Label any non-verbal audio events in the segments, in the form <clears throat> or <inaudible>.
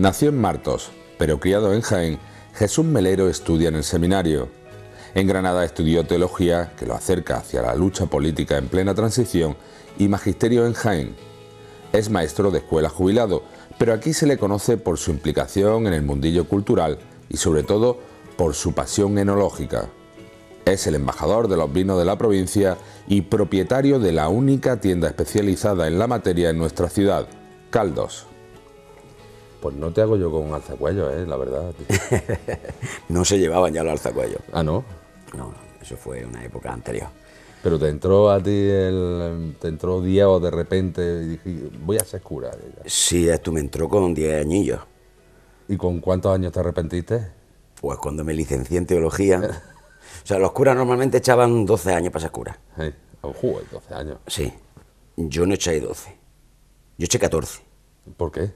Nació en Martos, pero criado en Jaén, Jesús Melero estudia en el seminario. En Granada estudió teología, que lo acerca hacia la lucha política en plena transición, y magisterio en Jaén. Es maestro de escuela jubilado, pero aquí se le conoce por su implicación en el mundillo cultural y sobre todo por su pasión enológica. Es el embajador de los vinos de la provincia y propietario de la única tienda especializada en la materia en nuestra ciudad, Caldos. Pues no te hago yo con un alzacuello, eh, la verdad. <laughs> no se llevaban ya los alzacuellos. Ah, ¿no? No, eso fue una época anterior. Pero te entró a ti el. te entró Diego de repente y dije, voy a ser cura. Sí, esto me entró con 10 añillos. ¿Y con cuántos años te arrepentiste? Pues cuando me licencié en teología. <laughs> o sea, los curas normalmente echaban 12 años para ser cura. Sí, jugo, 12 años. Sí. Yo no eché 12. Yo eché 14. ¿Por qué?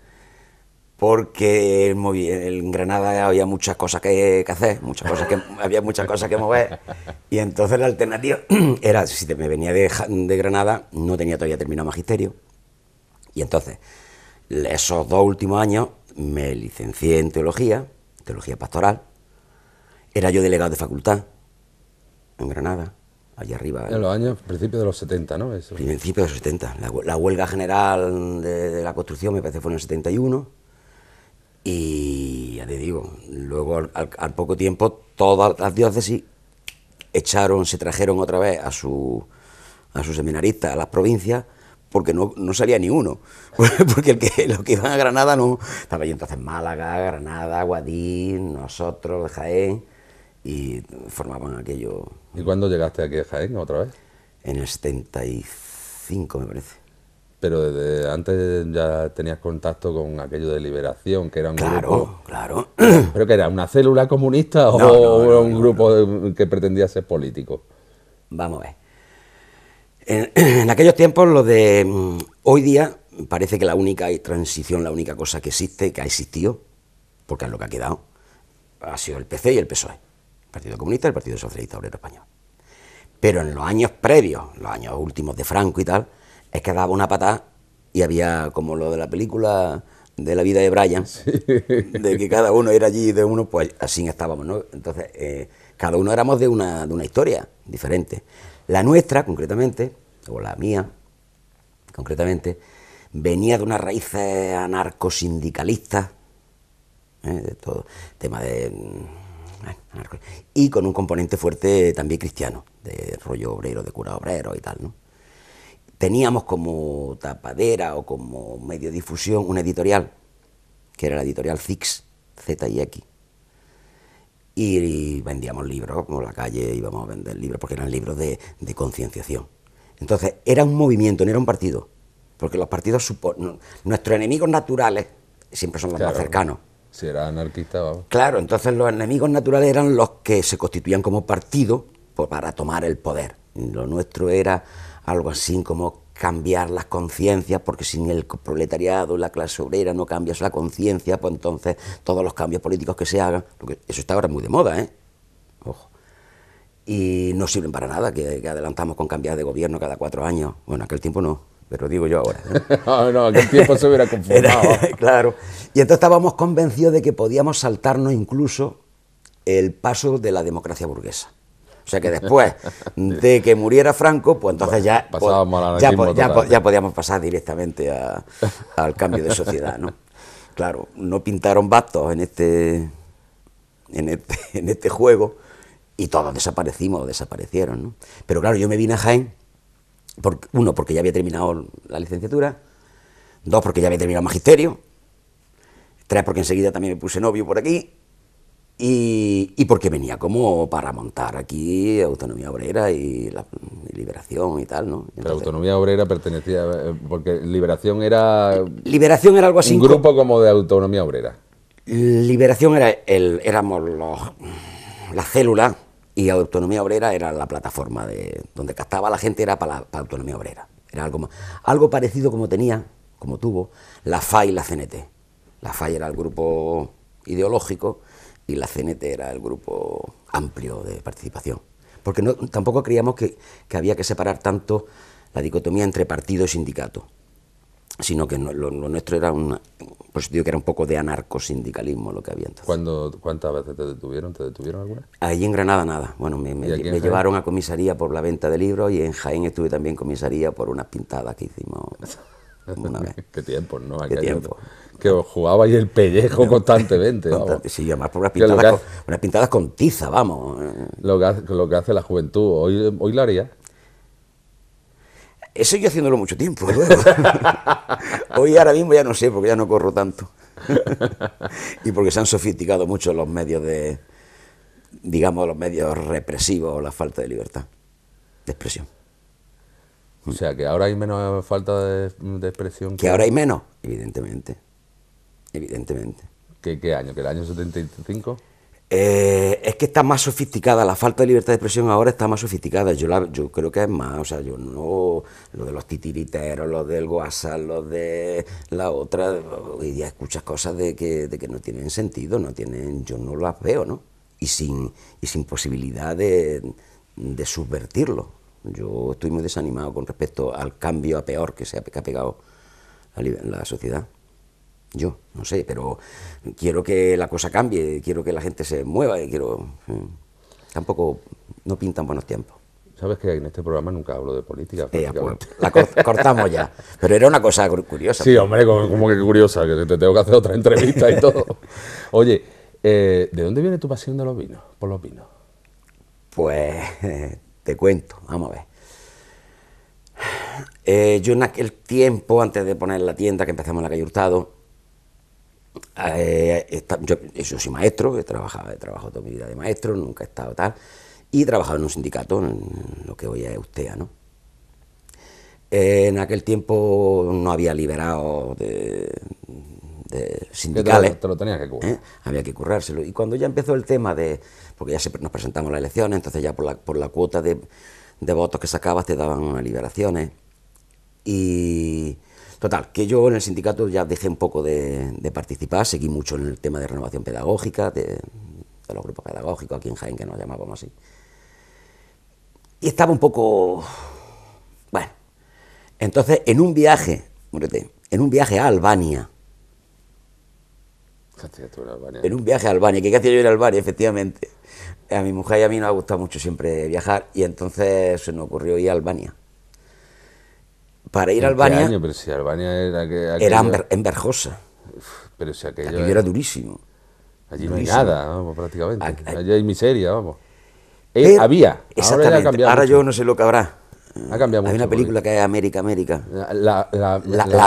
porque en Granada había muchas cosas que, hacer, muchas cosas que, <laughs> había muchas cosas que mover. Y entonces la alternativa <clears throat> era, si me venía de, Granada, no tenía todavía terminado magisterio. Y entonces, esos dos últimos años me licencié en teología, teología pastoral. Era yo delegado de facultad en Granada, allá arriba. En los años, principios de los 70, ¿no? Principios de los 70. La, huelga general de, de, la construcción me parece fue en el 71 y ya te digo, luego al, poco tiempo todas las diócesis echaron, se trajeron otra vez a su, a sus seminaristas a las provincias porque no, no salía ni uno, <laughs> porque el que, los que iban a Granada no, estaba yo entonces Málaga, Granada, Guadín, nosotros, Jaén, y formaban aquello. ¿Y cuándo llegaste aquí a Jaén otra vez? En el 75 me parece pero desde antes ya tenías contacto con aquello de liberación, que era un grupo. Claro, claro. <clears throat> ¿Pero que era? ¿Una célula comunista o, un grupo que pretendía ser político? Vamos a ver. En, <clears throat> aquellos tiempos, lo de mm, hoy día, parece que la única transición, la única cosa que existe, que ha existido, porque es lo que ha quedado, ha sido el PC y el PSOE, el Partido Comunista y el Partido Socialista Obrero Español. Pero en los años previos, los años últimos de Franco y tal, es que daba una patada y había como lo de la película de la vida de Brian, de que cada uno era allí de uno, pues así estábamos, ¿no? Entonces, eh, cada uno éramos de una, de una historia diferente. La nuestra, concretamente, o la mía, concretamente, venía de unas raíces anarcosindicalistas, ¿eh? de todo, tema de... Mm, eh, y con un componente fuerte también cristiano, de rollo obrero, de cura obrero y tal, ¿no? teníamos como tapadera o como medio de difusión una editorial, que era la editorial Zix, Z y X. Y vendíamos libros, por la calle íbamos a vender libros, porque eran libros de, concienciación. Entonces, era un movimiento, no era un partido, porque los partidos, nuestros enemigos naturales, siempre son los más cercanos. Si era anarquista, vamos. Claro, entonces los enemigos naturales eran los que se constituían como partido pues, para tomar el poder. Lo nuestro era algo así como cambiar las conciencias, porque sin el proletariado, la clase obrera no cambias la conciencia, pues entonces todos los cambios políticos que se hagan, porque eso está ahora muy de moda, ¿eh? Ojo. Y no sirven para nada, que, adelantamos con cambiar de gobierno cada cuatro años. Bueno, aquel tiempo no, pero digo yo ahora. ¿eh? <laughs> No, no, aquel tiempo se hubiera confundido. <laughs> claro. Y entonces estábamos convencidos de que podíamos saltarnos incluso el paso de la democracia burguesa. O sea que después de que muriera Franco, pues entonces ya, ya, podíamos pasar directamente al cambio de sociedad, ¿no? Claro, no pintaron bastos en este, en este, en este juego y todos desaparecimos, o desaparecieron, ¿no? Pero claro, yo me vine a Jaén, por, uno, porque ya había terminado la licenciatura, dos, porque ya había terminado el magisterio, tres, porque enseguida también me puse novio por aquí, y, porque venía como para montar aquí Autonomía Obrera y, la, Liberación y tal, ¿no? Autonomía Obrera pertenecía, eh, porque Liberación era... Liberación era algo así. Un grupo como de Autonomía Obrera. Liberación era el, éramos los, la célula y Autonomía Obrera era la plataforma de donde captaba la gente era para, la, Autonomía Obrera. Era algo, algo parecido como tenía, como tuvo, la FA y la CNT. La FA era el grupo ideológico y la CNT era el grupo amplio de participación. Porque no, tampoco creíamos que, había que separar tanto la dicotomía entre partido y sindicato, sino que lo, nuestro era un, pues que era un poco de anarcosindicalismo lo que había entonces. ¿Cuántas veces te detuvieron? ¿Te detuvieron alguna? Allí en Granada nada. Bueno, me, me llevaron a comisaría por la venta de libros y en Jaén estuve también comisaría por unas pintadas que hicimos. <laughs> qué tiempo, ¿no? qué tiempo. Que jugaba y el pellejo constantemente. Sí, además por unas pintadas, con, unas con tiza, vamos. Lo que, hace, la juventud, hoy, hoy lo haría. Eso yo haciéndolo mucho tiempo. <laughs> hoy ahora mismo ya no sé, porque ya no corro tanto. <laughs> y porque se han sofisticado mucho los medios de, digamos, los medios represivos la falta de libertad de expresión. O sea, que ahora hay menos falta de, expresión. Que ahora hay menos, evidentemente. Evidentemente. ¿Qué, qué año? ¿Que el año 75? Eh, es que está más sofisticada, la falta de libertad de expresión ahora está más sofisticada. Yo, yo creo que es más, o sea, yo no. Lo de los titiriteros, los del WhatsApp, los de la otra. Hoy día escuchas cosas de que, no tienen sentido, no tienen. Yo no las veo, ¿no? Y sin, y sin posibilidad de, de subvertirlo. Yo estoy muy desanimado con respecto al cambio a peor que se ha, pegado la, la sociedad. Yo, no sé, pero quiero que la cosa cambie, quiero que la gente se mueva y quiero... Mm, tampoco, no pintan buenos tiempos. Sabes que en este programa nunca hablo de política. Eh, pues, la <laughs> cortamos ya. Pero era una cosa curiosa. Sí, hombre, como, que curiosa, que te tengo que hacer otra entrevista y todo. <laughs> Oye, eh, ¿de dónde viene tu pasión de los vinos? Por los vinos. Pues <laughs> te cuento, vamos a ver. Eh, yo en aquel tiempo, antes de poner la tienda, que empezamos en la calle Hurtado, eh, yo, soy maestro, he trabajado, toda mi vida de maestro, nunca he estado tal, y he trabajado en un sindicato, en lo que hoy es Ustea, ¿no? Eh, en aquel tiempo no había liberado de, eh, sindicales. Te lo, que ¿eh? Había que currárselo. Y cuando ya empezó el tema de. Porque ya nos presentamos a las elecciones, entonces ya por la, cuota de, votos que sacabas te daban liberaciones. Y. Total, que yo en el sindicato ya dejé un poco de, de participar, seguí mucho en el tema de renovación pedagógica, de, de los grupos pedagógicos aquí en Jaén, que nos llamábamos así. Y estaba un poco. Bueno. Entonces, en un viaje, en un viaje a Albania, en un viaje a Albania, que hacía yo ir a Albania, efectivamente. A mi mujer y a mí nos ha gustado mucho siempre viajar y entonces se nos ocurrió ir a Albania. Para ir a Albania... Pero si Albania era... Aquello... Era enverjosa. Pero si aquello... era durísimo. Allí no hay nada, prácticamente. Allí hay miseria, vamos. Eh, había. Ahora, yo no sé lo que habrá. Ha cambiado Hay una película que es América, América. La, la,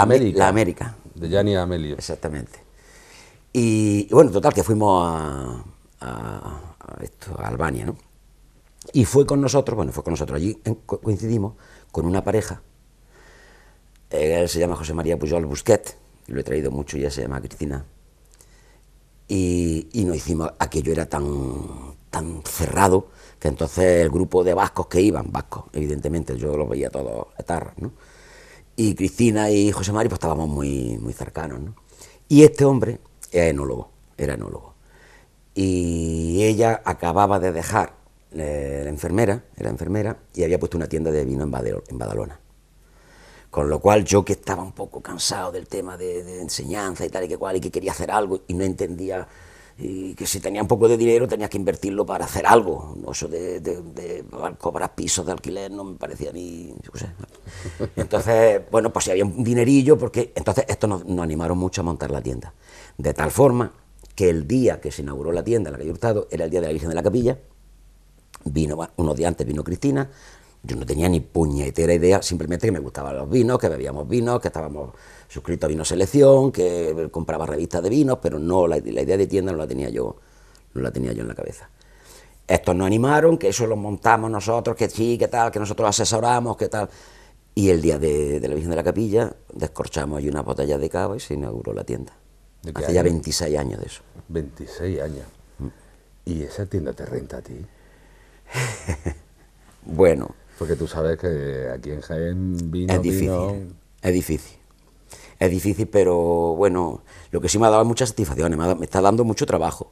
América. La América. De Gianni Amelio. Exactamente. Y, bueno, total, que fuimos a, esto, a Albania, ¿no? Y fue con nosotros, bueno, fue con nosotros, allí coincidimos con una pareja, él eh, se llama José María Pujol Busquet, y lo he traído mucho, ya se llama Cristina, y, nos hicimos, aquello era tan, tan cerrado, que entonces el grupo de vascos que iban, vascos, evidentemente, yo los veía todos etarras, ¿no? Y Cristina y José María, pues estábamos muy, muy cercanos, ¿no? Y este hombre, era enólogo, era enólogo. Y ella acababa de dejar eh, la enfermera, era enfermera, y había puesto una tienda de vino en, Badalona. Con lo cual yo que estaba un poco cansado del tema de, de enseñanza y tal y que cual, y que quería hacer algo y no entendía y que si tenía un poco de dinero tenías que invertirlo para hacer algo. Eso de, cobrar pisos de alquiler no me parecía ni... Entonces, <laughs> bueno, pues si había un dinerillo, porque entonces esto nos, animaron mucho a montar la tienda. De tal forma que el día que se inauguró la tienda, la que calle Hurtado, era el día de la Virgen de la Capilla, vino, unos días antes vino Cristina, yo no tenía ni puñetera idea, simplemente que me gustaban los vinos, que bebíamos vinos, que estábamos suscritos a Vino Selección, que compraba revistas de vinos, pero no, la, idea de tienda no la tenía yo, no la tenía yo en la cabeza. Estos nos animaron, que eso lo montamos nosotros, que sí, que tal, que nosotros asesoramos, que tal. Y el día de, la Virgen de la Capilla descorchamos ahí una botella de cava y se inauguró la tienda. Hace ya 26 años de eso. 26 años. Mm. ¿Y esa tienda te renta a ti? <laughs> bueno, porque tú sabes que aquí en Jaén vino. Es difícil. Vino... Es difícil. Es difícil, pero bueno, lo que sí me ha dado muchas satisfacción, me, me está dando mucho trabajo.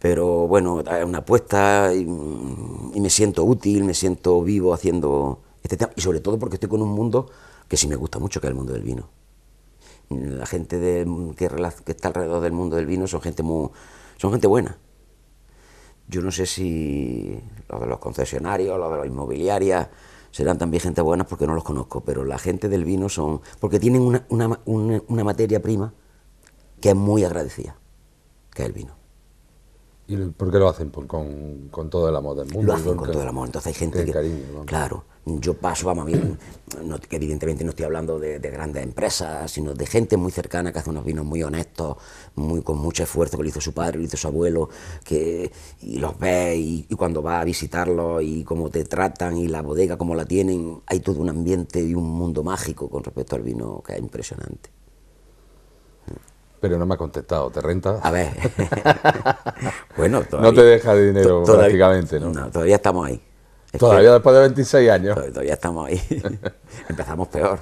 Pero bueno, es una apuesta y, me siento útil, me siento vivo haciendo este tema. Y sobre todo porque estoy con un mundo que sí me gusta mucho, que es el mundo del vino. La gente que, que está alrededor del mundo del vino son gente, muy, son gente buena yo no sé si los de los concesionarios, los de las inmobiliarias, serán también gente buena porque no los conozco, pero la gente del vino son. porque tienen una, materia prima que es muy agradecida, que es el vino. ¿Y por qué lo hacen? Pues con, todo el amor del mundo. Lo hacen con, todo el amor. Entonces hay gente que. Claro yo paso, vamos a mí, no, evidentemente no estoy hablando de, grandes empresas, sino de gente muy cercana que hace unos vinos muy honestos, muy con mucho esfuerzo, que lo hizo su padre, lo hizo su abuelo, que, y los ves, y, cuando vas a visitarlos, y cómo te tratan, y la bodega, cómo la tienen, hay todo un ambiente y un mundo mágico con respecto al vino que es impresionante. Pero no me ha contestado, ¿te renta? A ver. <laughs> <laughs> bueno, No te deja de dinero, prácticamente, No, todavía estamos ahí. Todavía después de 26 años. Todavía estamos ahí. <laughs> Empezamos peor.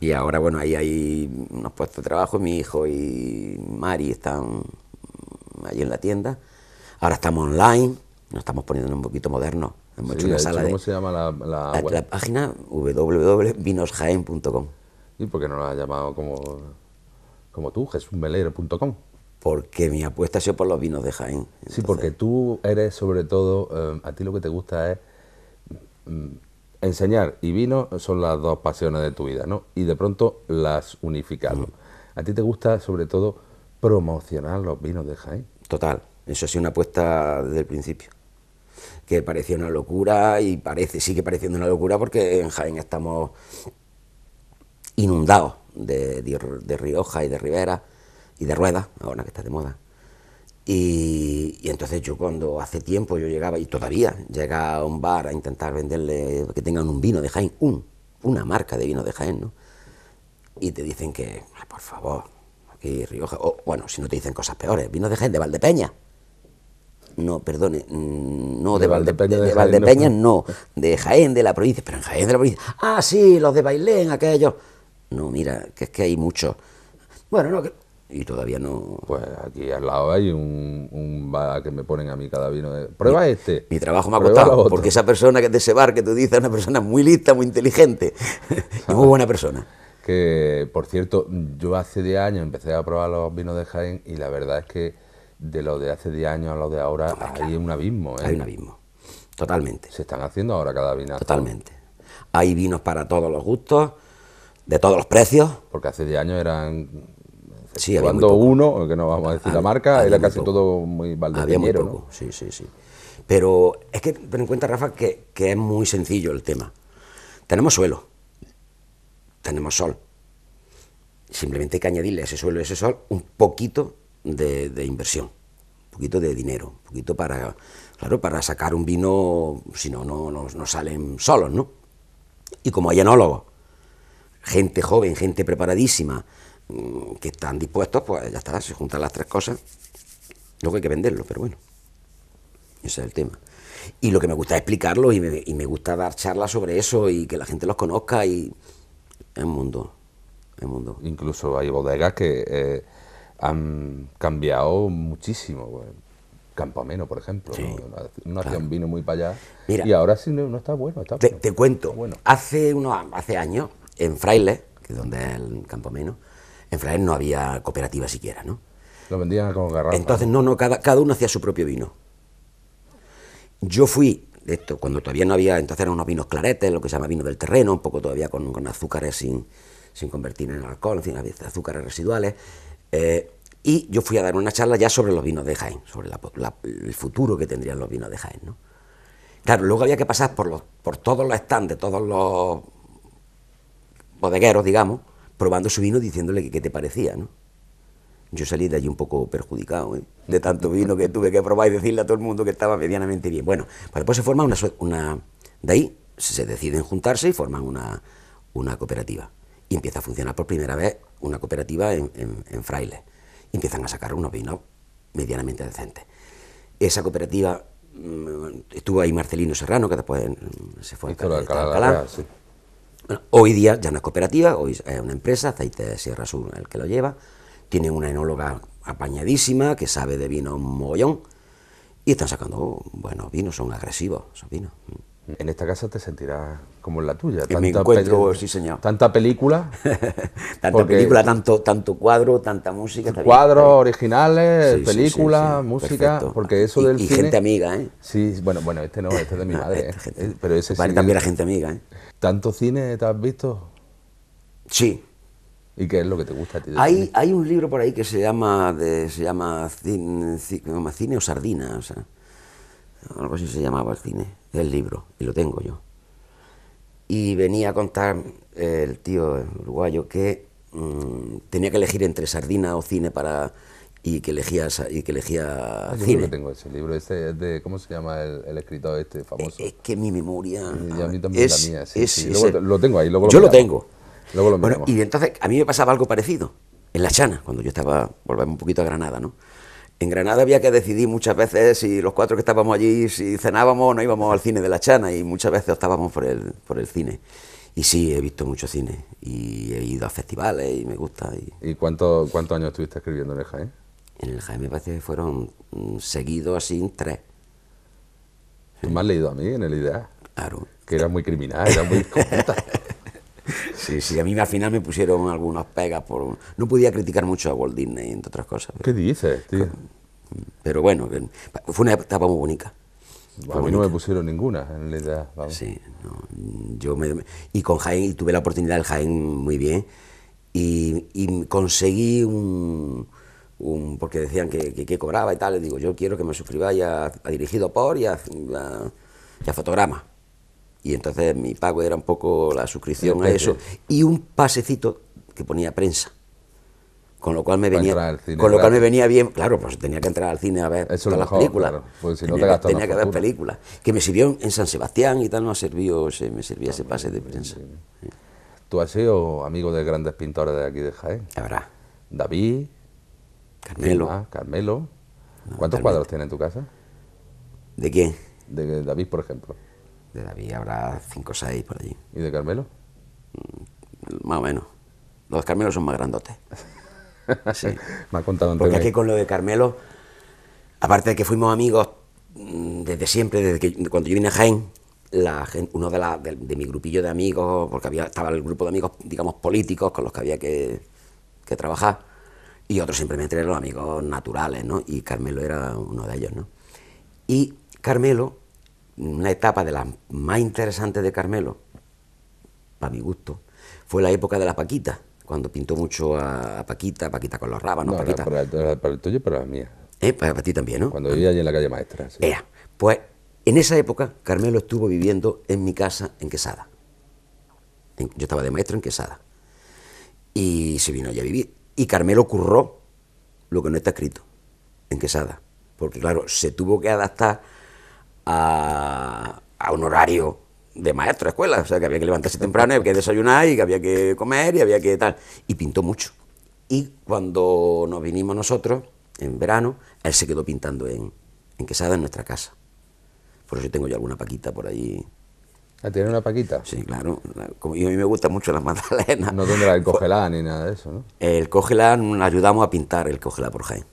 y ahora, bueno, ahí hay unos puestos de trabajo. Mi hijo y Mari están allí en la tienda. Ahora estamos online. Nos estamos poniendo un poquito modernos. sala ¿Cómo se llama la, página? www.vinosjaen.com. ¿Y por qué no la has llamado como, como tú, jesusmelero.com? porque mi apuesta ha sido por los vinos de Jaén. Sí, porque tú eres sobre todo, em, a ti lo que te gusta es mm, enseñar y vino son las dos pasiones de tu vida, ¿no? Y de pronto las unificarlo. A ti te gusta sobre todo promocionar los vinos de Jaén. Total, eso ha sido una apuesta desde el principio que parecía una locura y parece, sigue pareciendo una locura porque en Jaén estamos inundados de, Rioja y de Ribera, y de ruedas, ahora que está de moda. Y, entonces yo cuando hace tiempo yo llegaba, y todavía llega a un bar a intentar venderle que tengan un vino de Jaén, un, una marca de vino de Jaén, ¿no? Y te dicen que, por favor, aquí Rioja, o bueno, si no te dicen cosas peores, vino de Jaén, de Valdepeña. No, perdone, mm, no de, Valdepeña, de, Valdepeña no. de Jaén de la provincia, pero en Jaén de la provincia, ah, sí, los de Bailén, aquellos. No, mira, que es que hay muchos. Bueno, no, que, y todavía no... Pues aquí al lado hay un, un que me ponen a mí cada vino. De, eh. Prueba este. Mi trabajo me ha costado, porque esa persona que de ese bar que tú dices es una persona muy lista, muy inteligente <laughs> y muy buena persona. Que, por cierto, yo hace 10 años empecé a probar los vinos de Jaén y la verdad es que de lo de hace 10 años a lo de ahora hay un abismo. ¿eh? Hay un abismo, totalmente. Se están haciendo ahora cada vino. Totalmente. Hay vinos para todos los gustos, de todos los precios. Porque hace 10 años eran Sí, Cuando uno, que no vamos a decir la marca, era casi todo muy Había sí, sí, sí. Pero es que ten en cuenta, Rafa, que, es muy sencillo el tema. Tenemos suelo, tenemos sol. Simplemente hay que añadirle a ese suelo y ese sol un poquito de, inversión, un poquito de dinero, un poquito para, claro, para sacar un vino, si no, no, no salen solos, ¿no? Y como hay enólogos, gente joven, gente preparadísima, Mm, que están dispuestos, pues ya está, se juntan las tres cosas. Luego hay que venderlo, pero bueno, ese es el tema. Y lo que me gusta es explicarlo y me, gusta dar charlas sobre eso y que la gente los conozca y es un mundo, es mundo. Incluso hay bodegas que eh, han cambiado muchísimo. ...Campo pues, Campameno, por ejemplo. ¿no? hacía un vino muy para allá. y ahora sí no, está bueno. Está Te, cuento, hace, unos, hace años, en Fraile, que es donde es el Campameno, en Fraer no había cooperativa siquiera, ¿no? Lo vendían como garrafa. Entonces, no, no, cada, uno hacía su propio vino. Yo fui, esto, cuando todavía no había, entonces eran unos vinos claretes, lo que se llama vino del terreno, un poco todavía con, azúcares sin, convertir en alcohol, en fin, azúcares residuales. Eh, y yo fui a dar una charla ya sobre los vinos de Jaén, sobre el futuro que tendrían los vinos de Jaén, ¿no? Claro, luego había que pasar por, los, por todos los stands de todos los bodegueros, digamos, probando su vino diciéndole qué te parecía, ¿no? Yo salí de allí un poco perjudicado, ¿eh? de tanto vino que tuve que probar y decirle a todo el mundo que estaba medianamente bien. Bueno, pues después se forma una, De ahí se deciden juntarse y forman una, una cooperativa. Y empieza a funcionar por primera vez una cooperativa en, en, Fraile. empiezan a sacar unos vinos medianamente decentes. Esa cooperativa mm, estuvo ahí Marcelino Serrano, que después mm, se fue a Alcalá, hoy día ya no es cooperativa, hoy es eh, una empresa, Aceite de Sierra Sur el que lo lleva, tiene una enóloga apañadísima que sabe de vino mogollón y están sacando bueno, vinos, son agresivos esos vinos. Mm. En esta casa te sentirás como en la tuya. tanta sí señor. Tanta película. <laughs> tanta película, tanto, tanto cuadro, tanta música. Cuadros originales, películas, música, porque eso y, del y gente amiga, ¿eh? Sí, bueno, bueno, este no, este es de mi <laughs> este madre. Eh, pero ese vale, también la gente amiga, ¿eh? ¿Tanto cine te has visto? Sí. ¿Y qué es lo que te gusta a Hay, un libro por ahí que se llama, de, se llama cine, o Sardina, o sea, algo así se llamaba el cine, el libro, y lo tengo yo. Y venía a contar el tío uruguayo que mm, tenía que elegir entre sardina o cine para y que elegías y que elegía cine. Yo tengo ese libro, ese es de, ¿cómo se llama el, escritor este famoso? Eh, es, que mi memoria... Y a mí también la mía, sí, lo tengo ahí, luego lo Yo lo tengo. bueno, y entonces a mí me pasaba algo parecido, en La Chana, cuando yo estaba, volvemos un poquito a Granada, ¿no? En Granada había que decidir muchas veces si los cuatro que estábamos allí, si cenábamos o no íbamos al cine de La Chana, y muchas veces optábamos por el, por el cine. Y sí, he visto mucho cine, y he ido a festivales, y me gusta. ¿Y, ¿Y cuántos años estuviste escribiendo en en el Jaime parece que fueron mm, seguidos así tres. Tú me has leído a mí en el IDEA. Claro. Que era muy criminal, era muy conjunta. <laughs> sí, sí, a mí al final me pusieron algunas pegas por... No podía criticar mucho a Walt Disney, entre otras cosas. ¿Qué dices, tío? Pero bueno, fue una etapa muy bonita. a mí no me pusieron ninguna en el idea. Sí, no, yo me, y con Jaén, y tuve la oportunidad del Jaime muy bien, y conseguí un, porque decían que, que, cobraba y tal, le digo, yo quiero que me suscribáis a, Dirigido por y a, Fotograma. Y entonces mi pago era un poco la suscripción a eso y un pasecito que ponía prensa. Con lo cual me venía, con lo cual me venía bien, claro, pues tenía que entrar al cine a ver todas las películas. Pues tenía, que ver películas. Que me sirvió en San Sebastián y tal, no ha servido, se, me servía ese pase de prensa. ¿Tú has sido amigo de grandes pintores de aquí de Jaén? Habrá. David, Carmelo. Ah, Carmelo. Ah, ¿Cuántos cuadros tiene en tu casa? ¿De quién? De David, por ejemplo. De David habrá cinco o seis por allí. ¿Y de Carmelo? Mm, más o menos. Los Carmelo son más grandotes. <laughs> sí. Me ha contado Porque aquí con lo de Carmelo, aparte de que fuimos amigos mm, desde siempre, desde que cuando yo vine a Jaén, la uno de, de, mi grupillo de amigos, porque había, estaba el grupo de amigos, digamos, políticos con los que había que, que trabajar, y otros me eran los amigos naturales, ¿eh? ¿no? Y Carmelo era uno de ellos, ¿no? Y Carmelo, una etapa de las más interesantes de Carmelo, para mi gusto, fue la época de la Paquita, cuando pintó mucho a Paquita, Paquita con los rábanos, no, Paquita... Para, el tuyo y para la mía. Eh, para, ti también, ¿no? Cuando vivía allí en la calle Maestra. Era. Pues en esa época Carmelo estuvo viviendo en mi casa en Quesada. yo estaba de maestro en Quesada. Y se vino allí a vivir y Carmelo curró lo que no está escrito en Quesada. Porque claro, se tuvo que adaptar a, un horario de maestro de escuela. O sea, que había que levantarse temprano, y había que desayunar y que había que comer y había que tal. Y pintó mucho. Y cuando nos vinimos nosotros, en verano, él se quedó pintando en, en Quesada, en nuestra casa. Por eso tengo yo alguna paquita por ahí ¿Tiene una paquita? Sí, claro. y a mí me gustan mucho las magdalenas. No tendrá el <laughs> cogelán ni nada de eso, ¿no? El cogelán ayudamos a pintar el cogelán por Jaén.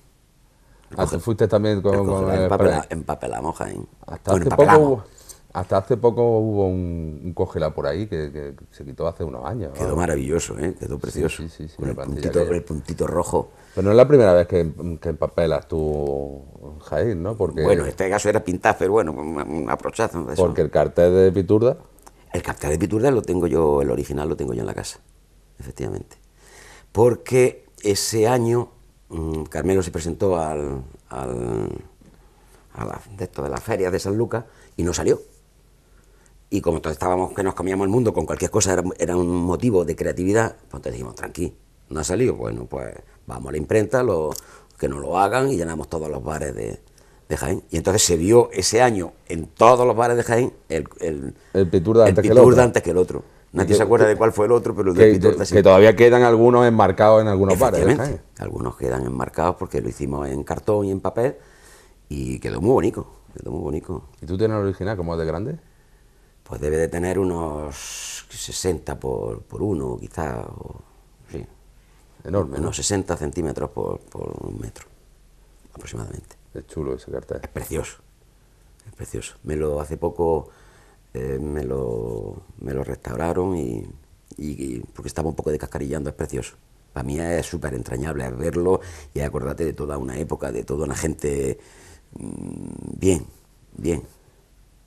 Ah, fuiste también con... El con, El empapelamos, empapelamos Jaén. Hasta con hace poco... Hasta hace poco hubo un, un por ahí que, se quitó hace unos años. Quedó maravilloso, ¿eh? quedó precioso. con el puntito, rojo. Pero no es la primera vez que, que empapelas tú, Jair, ¿no? Porque, bueno, este caso era pintar, pero bueno, un aprochazo. Porque el cartel de Piturda. El cartel de Piturda lo tengo yo, el original lo tengo yo en la casa, efectivamente. Porque ese año mm, Carmelo se presentó al, al, a de, esto, de la feria de San Lucas y no salió. Y como estábamos que nos comíamos el mundo con cualquier cosa, era, un motivo de creatividad, pues entonces dijimos, tranqui, no ha salido, bueno, pues vamos a la imprenta, lo, que nos lo hagan y llenamos todos los bares de, de Jaén. Y entonces se vio ese año en todos los bares de Jaén el, el, el Piturda, antes, que el otro. Nadie se acuerda de cuál fue el otro, pero el que, Piturda Que todavía quedan algunos enmarcados en algunos bares. De Jaén. Algunos quedan enmarcados porque lo hicimos en cartón y en papel y quedó muy bonito. Quedó muy bonito. ¿Y tú tienes el original como de grande? pues debe de tener unos 60 por, uno, quizás, o, sí. Enorme. Unos 60 centímetros por, un metro, aproximadamente. Es chulo esa carta. ¿eh? Es precioso, es precioso. Me lo hace poco, eh, me, lo, restauraron y, porque estaba un poco descascarillando, es precioso. Para mí es súper entrañable verlo y acordarte de toda una época, de toda una gente mm, bien, bien.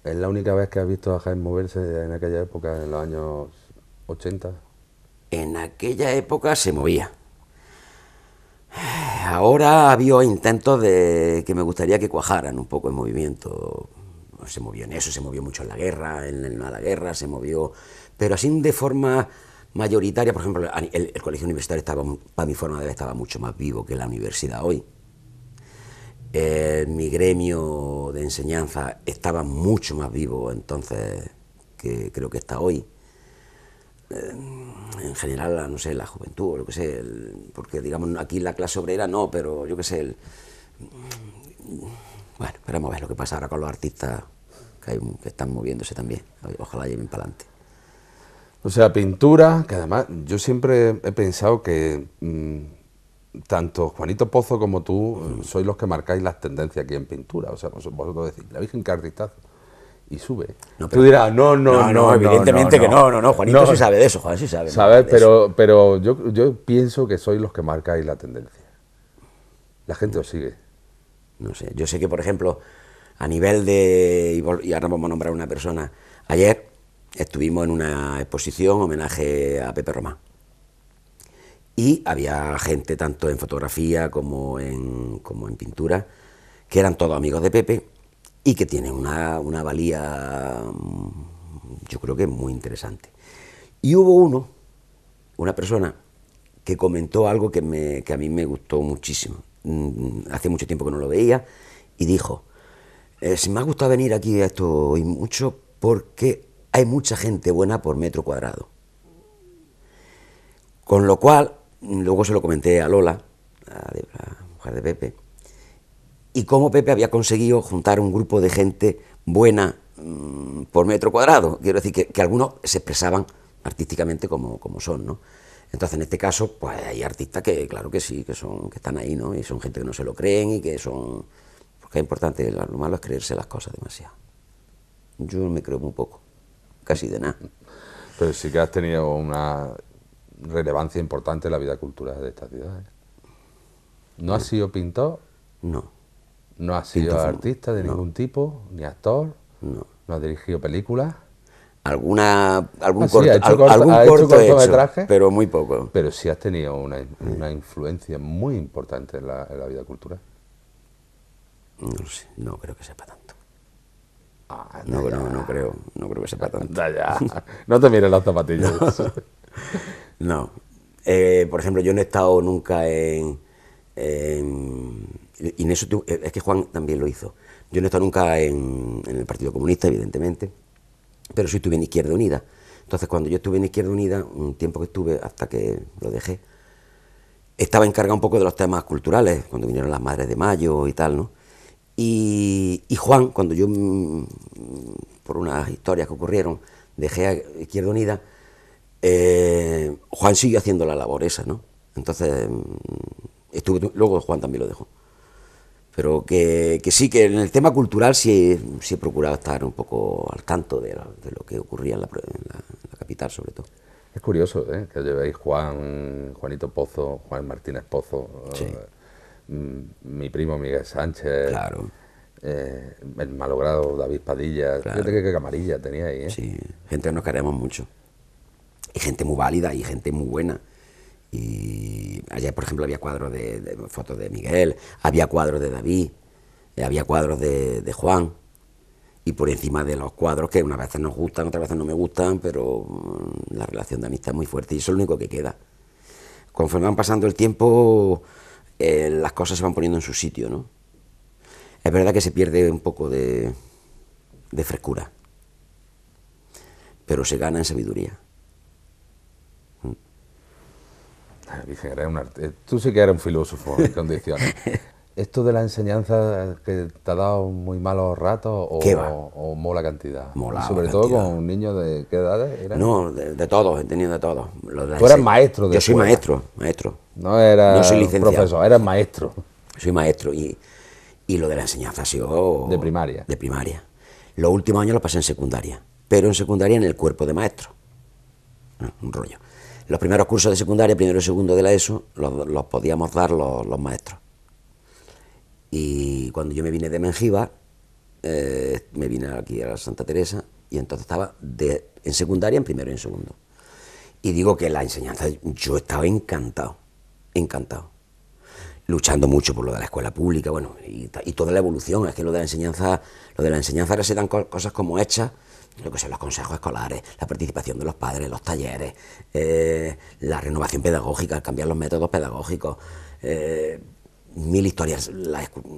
Es la única vez que has visto a Jaime moverse en aquella época, en los años 80. En aquella época se movía. Ahora había intentos de que me gustaría que cuajaran un poco el movimiento. Se movió en eso, se movió mucho en la guerra, en la guerra, se movió, pero así de forma mayoritaria, por ejemplo, el, colegio universitario estaba, para mi forma de ver, estaba mucho más vivo que la universidad hoy. Eh, mi gremio de enseñanza estaba mucho más vivo entonces que creo que está hoy. Eh, en general, no sé, la juventud, lo que sé, porque digamos aquí la clase obrera no, pero yo qué sé, bueno, esperemos a ver lo que pasa ahora con los artistas que, están moviéndose también, ojalá lleven para adelante. O sea, pintura, que además yo siempre he pensado que mm, tanto Juanito Pozo como tú eh, sois los que marcáis las tendencias aquí en pintura. O sea, vosotros decís, la Virgen Carristazo. Y sube. tú dirás, no, no, no. evidentemente que no, no, no. Juanito sí sabe de eso, Juan sí sabe. Sabes, pero, pero yo, yo pienso que sois los que marcáis la tendencia. La gente os sigue. No sé, yo sé que, por ejemplo, a nivel de. Y ahora vamos a nombrar una persona. Ayer estuvimos en una exposición homenaje a Pepe Román. Y había gente, tanto en fotografía como en, como en pintura, que eran todos amigos de Pepe y que tienen una, valía, mm, yo creo que muy interesante. Y hubo uno, una persona, que comentó algo que, me, que a mí me gustó muchísimo. Mm, hace mucho tiempo que no lo veía y dijo, eh, si me ha gustado venir aquí a esto hoy mucho porque hay mucha gente buena por metro cuadrado. Con lo cual, Luego se lo comenté a Lola, la, mujer de Pepe, y cómo Pepe había conseguido juntar un grupo de gente buena mm, por metro cuadrado. Quiero decir que, que algunos se expresaban artísticamente como, como son, ¿no? Entonces, en este caso, pues hay artistas que, claro que sí, que son, que están ahí, ¿no? Y son gente que no se lo creen y que son. Porque pues, es importante, lo malo es creerse las cosas demasiado. Yo me creo muy poco, casi de nada. Pero sí que has tenido una relevancia importante en la vida cultural de estas ciudades. ¿eh? ¿No ha sido pintor? No. ¿No ha sido artista de ningún tipo, ni actor? No. ¿No ha dirigido películas? Alguna, algún, cortometraje pero muy poco. Pero sí has tenido una, una influencia muy importante en la, vida cultural. No sé, no creo que sepa tanto. Ah, no, no, no, creo, no creo que sepa tanto. <laughs> No te mires las zapatillas. <laughs> <laughs> No. Eh, por ejemplo, yo no he estado nunca en, en. y eso eh, es que Juan también lo hizo. Yo no he estado nunca en, el Partido Comunista, evidentemente, pero sí estuve en Izquierda Unida. Entonces, cuando yo estuve en Izquierda Unida, un tiempo que estuve hasta que lo dejé, estaba encargado un poco de los temas culturales, cuando vinieron las Madres de Mayo y tal, ¿no? Y, y Juan, cuando yo, mm, por unas historias que ocurrieron, dejé a Izquierda Unida, eh, Juan siguió haciendo la labor esa, ¿no? Entonces, mm, estuve, luego Juan también lo dejó. Pero que, sí, que en el tema cultural sí, he procurado estar un poco al tanto de, lo que ocurría en la, capital, sobre todo. Es curioso ¿eh? que llevéis Juan, Juanito Pozo, Juan Martínez Pozo, eh, mm, mi primo Miguel Sánchez. Eh, el malogrado David Padilla. Fíjate que, camarilla tenía ¿eh? Sí, gente que nos queremos mucho y gente muy válida y gente muy buena. Y allá, por ejemplo, había cuadros de, fotos de Miguel, había cuadros de David, eh, había cuadros de, Juan, y por encima de los cuadros que unas veces nos gustan, otras veces no me gustan, pero mm, la relación de amistad es muy fuerte y eso es lo único que queda. Conforme van pasando el tiempo, eh, las cosas se van poniendo en su sitio, ¿no? Es verdad que se pierde un poco de, de frescura, pero se gana en sabiduría. Ah, un Tú sí que eres un filósofo en <laughs> condiciones. ¿Esto de la enseñanza que te ha dado muy malos ratos o, o, mola cantidad? Mola. Sobre todo con un niño de qué edad era? No, de, todos, he tenido de todos. Tú eras maestro Yo soy maestro, maestro. No era profesor, eras maestro. Soy maestro y, lo de la enseñanza ha sido... De primaria. De primaria. Los últimos años lo pasé en secundaria, pero en secundaria en el cuerpo de maestro. Ah, un rollo. Los primeros cursos de secundaria, primero y segundo de la ESO, los, podíamos dar los, maestros. Y cuando yo me vine de Mengibar, eh, me vine aquí a la Santa Teresa y entonces estaba de, en secundaria, en primero y en segundo. Y digo que la enseñanza, yo estaba encantado, encantado. Luchando mucho por lo de la escuela pública, bueno, y, toda la evolución, es que lo de la enseñanza, lo de la enseñanza ahora se dan cosas como hechas lo que son los consejos escolares, la participación de los padres, los talleres, eh, la renovación pedagógica, cambiar los métodos pedagógicos, eh, mil historias,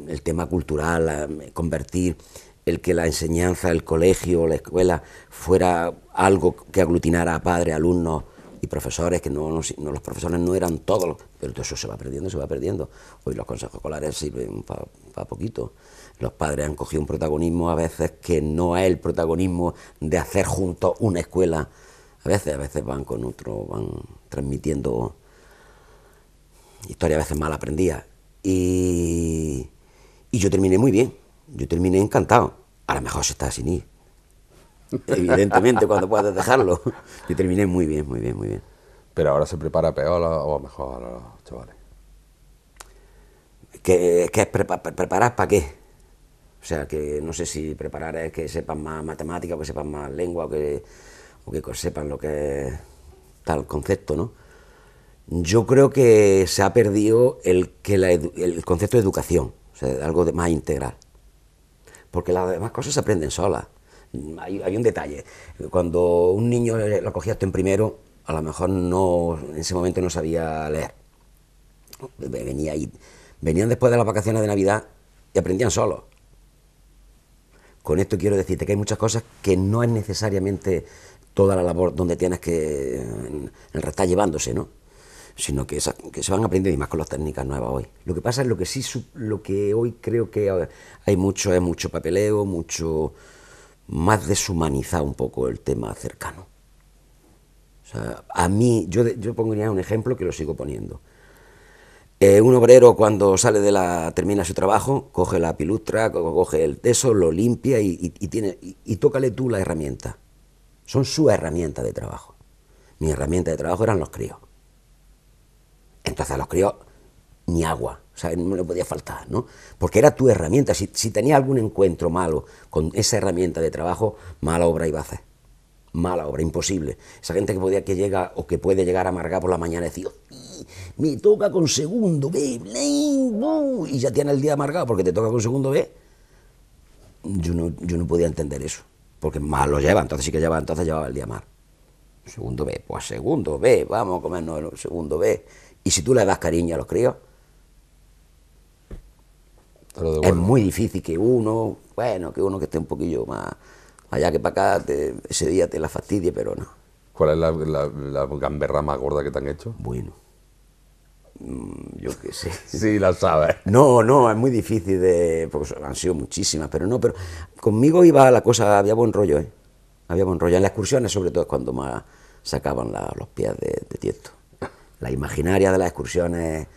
el tema cultural, convertir el que la enseñanza, el colegio, la escuela fuera algo que aglutinara a padres, alumnos y profesores, que no, los profesores no eran todos, pero todo eso se va perdiendo, se va perdiendo. Hoy los consejos escolares sirven para poquito los padres han cogido un protagonismo a veces que no es el protagonismo de hacer juntos una escuela. A veces, a veces van con otro, van transmitiendo historias a veces mal aprendida Y, yo terminé muy bien, yo terminé encantado. A lo mejor se está sin ir. Evidentemente, <laughs> cuando puedas dejarlo. Yo terminé muy bien, muy bien, muy bien. Pero ahora se prepara peor o mejor a los chavales. ¿Qué, preparar para qué? O sea, que no sé si preparar es eh, que sepan más matemática o que sepan más lengua o que, que sepan lo que es tal concepto, ¿no? Yo creo que se ha perdido el, que el concepto de educación, o sea, algo más integral. Porque las demás cosas se aprenden solas. Hay, un detalle. Cuando un niño lo cogía en primero, a lo mejor en ese momento no sabía leer. Venía ahí. Venían después de las vacaciones de Navidad y aprendían solos. Con esto quiero decirte que hay muchas cosas que no es necesariamente toda la labor donde tienes que en el llevándose, ¿no? Sino que, se van aprendiendo y más con las técnicas nuevas hoy. Lo que pasa es lo que sí, lo que hoy creo que hay mucho mucho papeleo, mucho más deshumanizado un poco el tema cercano. O sea, a mí, yo, yo pondría un ejemplo que lo sigo poniendo. Eh, un obrero cuando sale de la termina su trabajo, coge la pilustra, coge el teso, lo limpia y, tócale tú la herramienta. Son su herramienta de trabajo. Mi herramienta de trabajo eran los críos. Entonces a los críos ni agua, o no le podía faltar, ¿no? Porque era tu herramienta. Si, si tenía algún encuentro malo con esa herramienta de trabajo, mala obra iba a hacer mala obra, imposible. Esa gente que podía que llega o que puede llegar a amargar por la mañana y decir, me toca con segundo B, uh", y ya tiene el día amargado porque te toca con segundo B. Yo no, podía entender eso, porque mal lo lleva, entonces sí que lleva, entonces llevaba el día mal. Segundo B, pues segundo B, vamos a comernos segundo B. Y si tú le das cariño a los críos, es muy difícil que uno, bueno, que uno que esté un poquillo más allá que para acá, ese día te la fastidie, pero no. ¿Cuál es la, la, gamberra más gorda que te han hecho? Bueno, mm, yo qué sé. <laughs> sí, la sabes. No, no, es muy difícil de... porque han sido muchísimas, pero no, pero conmigo iba la cosa, había buen rollo, ¿eh? Había buen rollo. En las excursiones, sobre todo, es cuando más sacaban los pies de, de tiesto. La imaginaria de las excursiones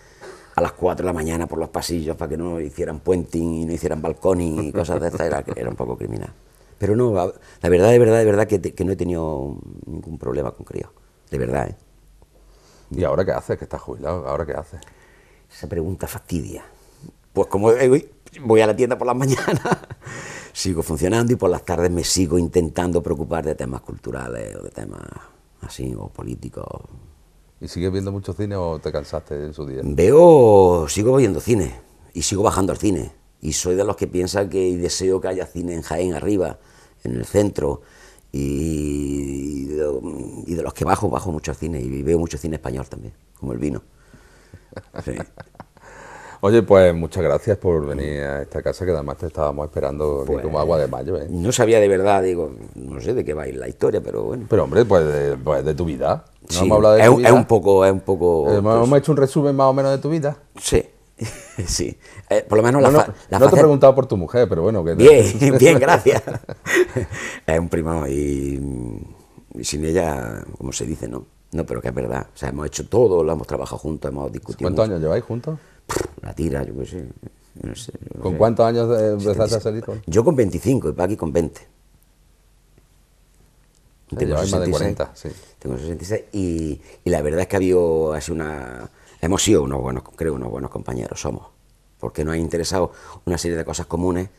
a las 4 de la mañana por los pasillos para que no hicieran puenting y no hicieran balconing y cosas de estas era, era un poco criminal. Pero no, la verdad, de verdad, de verdad que, que no he tenido ningún problema con crío. De verdad, ¿eh? ¿Y ahora qué haces? Que estás jubilado, ¿ahora qué haces? Esa pregunta fastidia. Pues como eh, voy a la tienda por las <laughs> mañanas, sigo funcionando y por las tardes me sigo intentando preocupar de temas culturales o de temas así, o políticos. ¿Y sigues viendo mucho cine o te cansaste en su día? Veo, sigo viendo cine y sigo bajando al cine y soy de los que piensan que deseo que haya cine en Jaén arriba, en el centro, y de, los que bajo, bajo mucho cine, y veo mucho cine español también, como el vino. Oye, pues muchas gracias por venir a esta casa que además te estábamos esperando pues, como agua de mayo. ¿eh? No sabía de verdad, digo, no sé de qué va a ir la historia, pero bueno. Pero hombre, pues de, pues de tu vida. hemos hablado de es, tu vida? es un poco, es un poco. Pues hemos hecho un resumen más o menos de tu vida. Sí. <laughs> sí, eh, por lo menos no, la, No te he preguntado por tu mujer, pero bueno. Que... Bien, <laughs> bien, gracias. <laughs> es un primo y, sin ella, como se dice, ¿no? No, pero que es verdad. O sea, hemos hecho todo, lo hemos trabajado juntos, hemos discutido. ¿Cuántos años lleváis juntos? La tira, yo qué sé. ¿Con cuántos años empezaste a salir Yo con 25 y Paqui con 20. tengo más de 40, sí. Tengo 66 y, y la verdad es que ha habido así una hemos sido unos buenos, creo, unos buenos compañeros, somos, porque nos ha interesado una serie de cosas comunes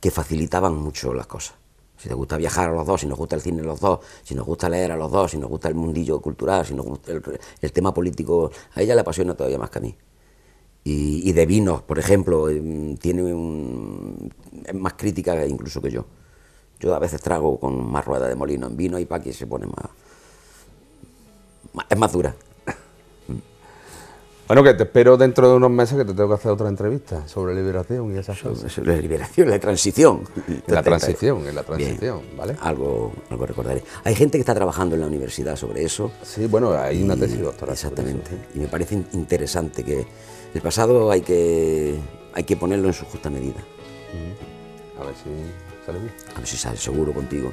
que facilitaban mucho las cosas. Si te gusta viajar a los dos, si nos gusta el cine a los dos, si nos gusta leer a los dos, si nos gusta el mundillo cultural, si nos gusta el, tema político, a ella le apasiona todavía más que a mí. Y, de vinos, por ejemplo, em, tiene un, es más crítica incluso que yo. Yo a veces trago con más rueda de molino en vino y para que se pone más... Es más dura. Bueno, que te espero dentro de unos meses que te tengo que hacer otra entrevista sobre liberación y esas cosas. la liberación, la transición. La transición, en la transición, ¿vale? Algo, algo recordaré. Hay gente que está trabajando en la universidad sobre eso. Sí, bueno, hay una tesis doctoral. Exactamente. Y me parece interesante que el pasado hay que, hay que ponerlo en su justa medida. A ver si sale bien. A ver si sale seguro contigo.